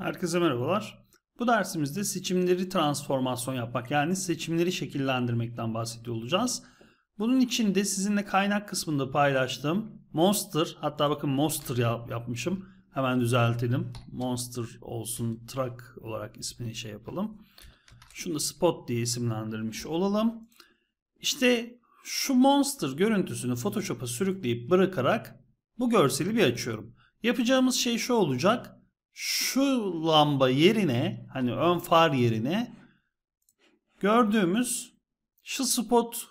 Herkese merhabalar. Bu dersimizde seçimleri transformasyon yapmak yani seçimleri şekillendirmekten bahsediyor olacağız. Bunun için de sizinle kaynak kısmında paylaştığım Monster hatta bakın Monster yap, yapmışım. Hemen düzeltelim. Monster olsun Truck olarak ismini şey yapalım. Şunu da Spot diye isimlendirmiş olalım. İşte şu Monster görüntüsünü Photoshop'a sürükleyip bırakarak bu görseli bir açıyorum. Yapacağımız şey şu olacak şu lamba yerine hani ön far yerine gördüğümüz şu spot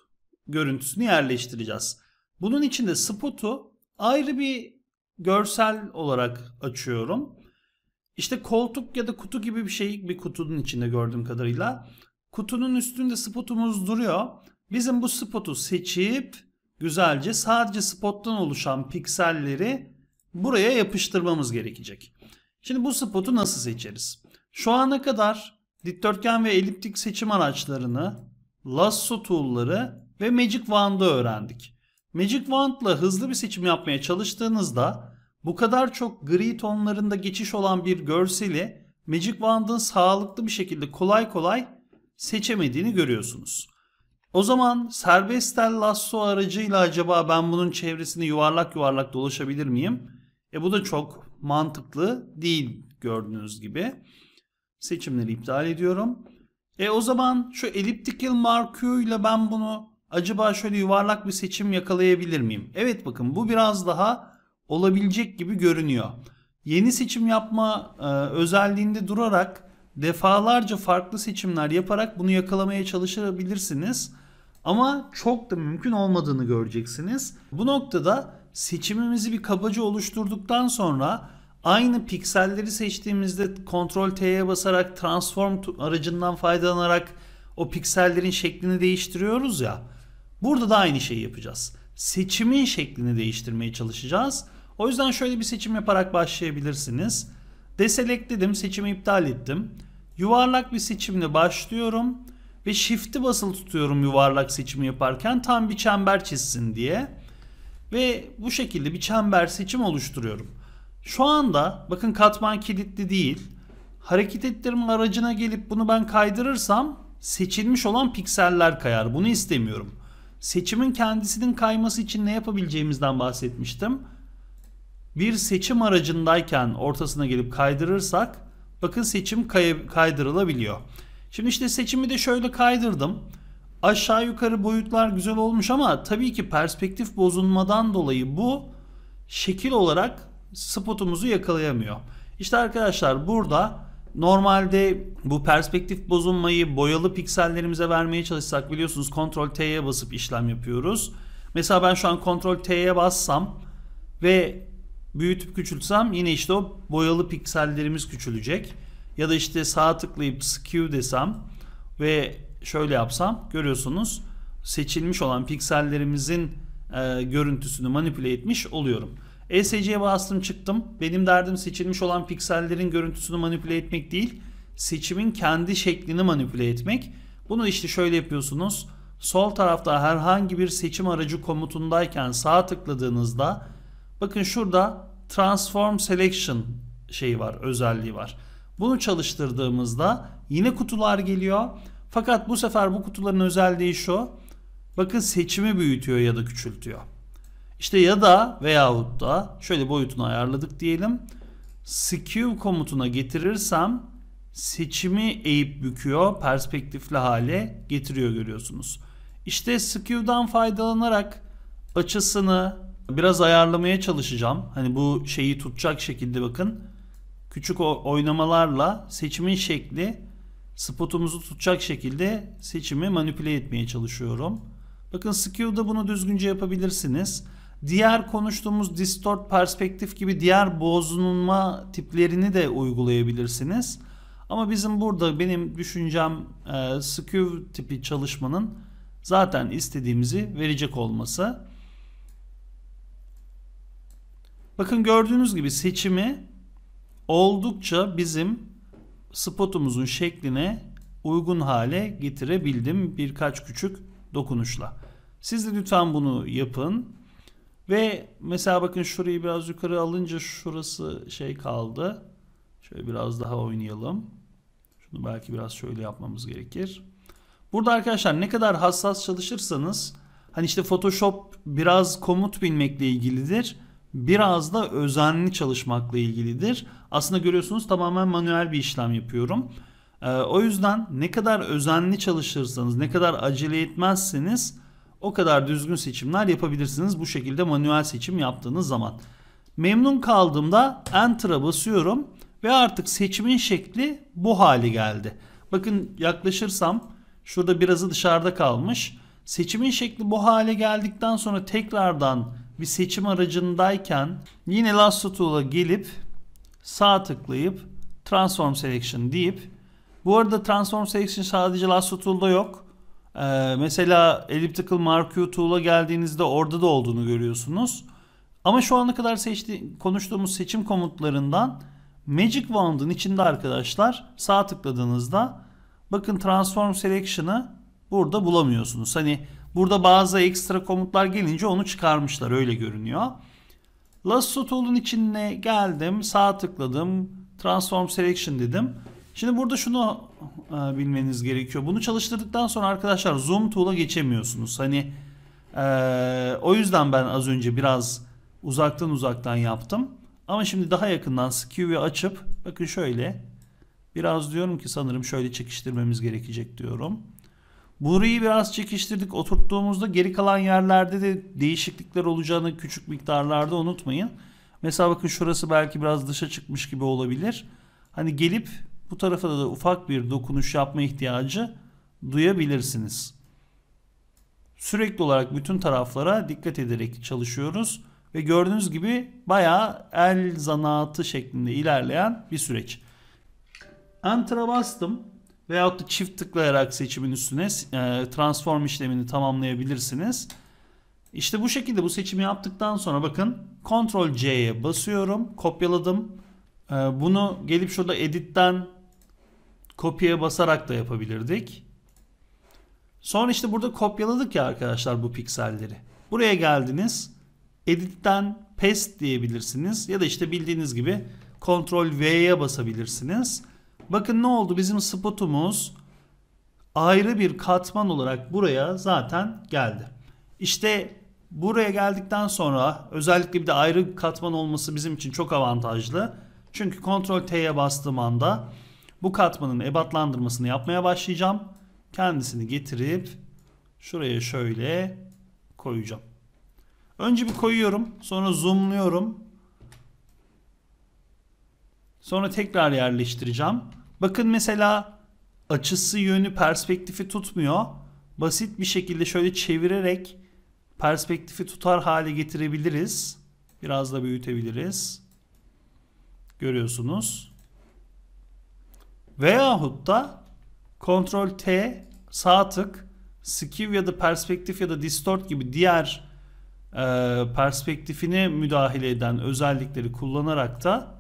görüntüsünü yerleştireceğiz. Bunun için de spotu ayrı bir görsel olarak açıyorum. İşte koltuk ya da kutu gibi bir şey bir kutunun içinde gördüğüm kadarıyla. Kutunun üstünde spotumuz duruyor. Bizim bu spotu seçip güzelce sadece spottan oluşan pikselleri buraya yapıştırmamız gerekecek. Şimdi bu spotu nasıl seçeriz? Şu ana kadar dikdörtgen ve eliptik seçim araçlarını, lasso tool'ları ve magic wand'ı öğrendik. Magic wand'la hızlı bir seçim yapmaya çalıştığınızda bu kadar çok gri tonlarında geçiş olan bir görseli Magic Wand'ın sağlıklı bir şekilde kolay kolay seçemediğini görüyorsunuz. O zaman serbest tel lasso aracıyla acaba ben bunun çevresini yuvarlak yuvarlak dolaşabilir miyim? E bu da çok mantıklı değil gördüğünüz gibi. Seçimleri iptal ediyorum. E o zaman şu eliptik yıl markuyla ben bunu acaba şöyle yuvarlak bir seçim yakalayabilir miyim? Evet bakın bu biraz daha olabilecek gibi görünüyor. Yeni seçim yapma e, özelliğinde durarak defalarca farklı seçimler yaparak bunu yakalamaya çalışabilirsiniz. Ama çok da mümkün olmadığını göreceksiniz. Bu noktada seçimimizi bir kabaca oluşturduktan sonra aynı pikselleri seçtiğimizde Ctrl T'ye basarak transform aracından faydalanarak o piksellerin şeklini değiştiriyoruz ya. Burada da aynı şeyi yapacağız. Seçimin şeklini değiştirmeye çalışacağız. O yüzden şöyle bir seçim yaparak başlayabilirsiniz. Deselect dedim, seçimi iptal ettim. Yuvarlak bir seçimle başlıyorum ve shift'i basılı tutuyorum yuvarlak seçimi yaparken tam bir çember çizsin diye. Ve bu şekilde bir çember seçim oluşturuyorum. Şu anda bakın katman kilitli değil. Hareket ettirme aracına gelip bunu ben kaydırırsam seçilmiş olan pikseller kayar. Bunu istemiyorum. Seçimin kendisinin kayması için ne yapabileceğimizden bahsetmiştim. Bir seçim aracındayken ortasına gelip kaydırırsak bakın seçim kay kaydırılabiliyor. Şimdi işte seçimi de şöyle kaydırdım aşağı yukarı boyutlar güzel olmuş ama tabii ki perspektif bozulmadan dolayı bu şekil olarak spotumuzu yakalayamıyor. İşte arkadaşlar burada normalde bu perspektif bozulmayı boyalı piksellerimize vermeye çalışsak biliyorsunuz Ctrl T'ye basıp işlem yapıyoruz. Mesela ben şu an Ctrl T'ye bassam ve büyütüp küçültsem yine işte o boyalı piksellerimiz küçülecek. Ya da işte sağ tıklayıp skew desem ve şöyle yapsam görüyorsunuz seçilmiş olan piksellerimizin e, görüntüsünü manipüle etmiş oluyorum. ESC'ye bastım çıktım. Benim derdim seçilmiş olan piksellerin görüntüsünü manipüle etmek değil, seçimin kendi şeklini manipüle etmek. Bunu işte şöyle yapıyorsunuz. Sol tarafta herhangi bir seçim aracı komutundayken sağa tıkladığınızda bakın şurada transform selection şeyi var, özelliği var. Bunu çalıştırdığımızda yine kutular geliyor. Fakat bu sefer bu kutuların özelliği şu. Bakın seçimi büyütüyor ya da küçültüyor. İşte ya da veyahut da şöyle boyutunu ayarladık diyelim. Skew komutuna getirirsem seçimi eğip büküyor, perspektifli hale getiriyor görüyorsunuz. İşte skew'dan faydalanarak açısını biraz ayarlamaya çalışacağım. Hani bu şeyi tutacak şekilde bakın. Küçük oynamalarla seçimin şekli spotumuzu tutacak şekilde seçimi manipüle etmeye çalışıyorum. Bakın skew'da bunu düzgünce yapabilirsiniz. Diğer konuştuğumuz distort, perspektif gibi diğer bozulma tiplerini de uygulayabilirsiniz. Ama bizim burada benim düşüncem e, skew tipi çalışmanın zaten istediğimizi verecek olması. Bakın gördüğünüz gibi seçimi oldukça bizim spotumuzun şekline uygun hale getirebildim birkaç küçük dokunuşla. Siz de lütfen bunu yapın. Ve mesela bakın şurayı biraz yukarı alınca şurası şey kaldı. Şöyle biraz daha oynayalım. Şunu belki biraz şöyle yapmamız gerekir. Burada arkadaşlar ne kadar hassas çalışırsanız hani işte Photoshop biraz komut bilmekle ilgilidir. Biraz da özenli çalışmakla ilgilidir. Aslında görüyorsunuz tamamen manuel bir işlem yapıyorum. Ee, o yüzden ne kadar özenli çalışırsanız, ne kadar acele etmezseniz o kadar düzgün seçimler yapabilirsiniz bu şekilde manuel seçim yaptığınız zaman. Memnun kaldığımda Enter'a basıyorum ve artık seçimin şekli bu hale geldi. Bakın yaklaşırsam şurada birazı dışarıda kalmış. Seçimin şekli bu hale geldikten sonra tekrardan bir seçim aracındayken yine Lasso Tool'a gelip sağ tıklayıp transform selection deyip bu arada transform selection sadece lasso tool'da yok. Ee, mesela elliptical marquee tool'a geldiğinizde orada da olduğunu görüyorsunuz. Ama şu ana kadar seçti, konuştuğumuz seçim komutlarından Magic Wand'ın içinde arkadaşlar sağ tıkladığınızda bakın transform selection'ı burada bulamıyorsunuz. Hani burada bazı ekstra komutlar gelince onu çıkarmışlar öyle görünüyor. Lasso Tool'un içine geldim. Sağ tıkladım. Transform Selection dedim. Şimdi burada şunu e, bilmeniz gerekiyor. Bunu çalıştırdıktan sonra arkadaşlar Zoom Tool'a geçemiyorsunuz. Hani e, o yüzden ben az önce biraz uzaktan uzaktan yaptım. Ama şimdi daha yakından Skew'yu açıp bakın şöyle biraz diyorum ki sanırım şöyle çekiştirmemiz gerekecek diyorum. Burayı biraz çekiştirdik. Oturttuğumuzda geri kalan yerlerde de değişiklikler olacağını küçük miktarlarda unutmayın. Mesela bakın şurası belki biraz dışa çıkmış gibi olabilir. Hani gelip bu tarafa da, da ufak bir dokunuş yapma ihtiyacı duyabilirsiniz. Sürekli olarak bütün taraflara dikkat ederek çalışıyoruz. Ve gördüğünüz gibi bayağı el zanaatı şeklinde ilerleyen bir süreç. Enter'a bastım. Veyahut da çift tıklayarak seçimin üstüne e, transform işlemini tamamlayabilirsiniz. İşte bu şekilde bu seçimi yaptıktan sonra bakın Ctrl C'ye basıyorum. Kopyaladım. E, bunu gelip şurada editten kopya basarak da yapabilirdik. Sonra işte burada kopyaladık ya arkadaşlar bu pikselleri. Buraya geldiniz. Edit'ten paste diyebilirsiniz ya da işte bildiğiniz gibi Ctrl V'ye basabilirsiniz. Bakın ne oldu bizim spotumuz ayrı bir katman olarak buraya zaten geldi. İşte buraya geldikten sonra özellikle bir de ayrı katman olması bizim için çok avantajlı. Çünkü kontrol T'ye bastığım anda bu katmanın ebatlandırmasını yapmaya başlayacağım. Kendisini getirip şuraya şöyle koyacağım. Önce bir koyuyorum sonra zoomluyorum. Sonra tekrar yerleştireceğim. Bakın mesela açısı, yönü, perspektifi tutmuyor. Basit bir şekilde şöyle çevirerek perspektifi tutar hale getirebiliriz. Biraz da büyütebiliriz. Görüyorsunuz. Veyahut da Ctrl T sağ tık skew ya da perspektif ya da distort gibi diğer e, perspektifini müdahale eden özellikleri kullanarak da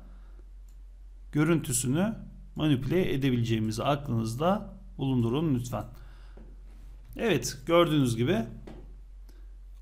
görüntüsünü manipüle edebileceğimizi aklınızda bulundurun lütfen. Evet gördüğünüz gibi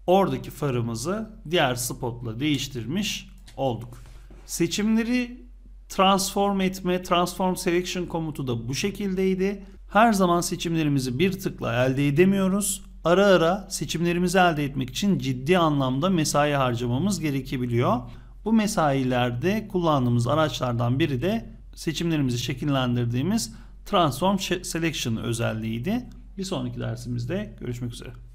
oradaki farımızı diğer spotla değiştirmiş olduk. Seçimleri transform etme, transform selection komutu da bu şekildeydi. Her zaman seçimlerimizi bir tıkla elde edemiyoruz. Ara ara seçimlerimizi elde etmek için ciddi anlamda mesai harcamamız gerekebiliyor. Bu mesailerde kullandığımız araçlardan biri de seçimlerimizi şekillendirdiğimiz Transform Selection özelliğiydi. Bir sonraki dersimizde görüşmek üzere.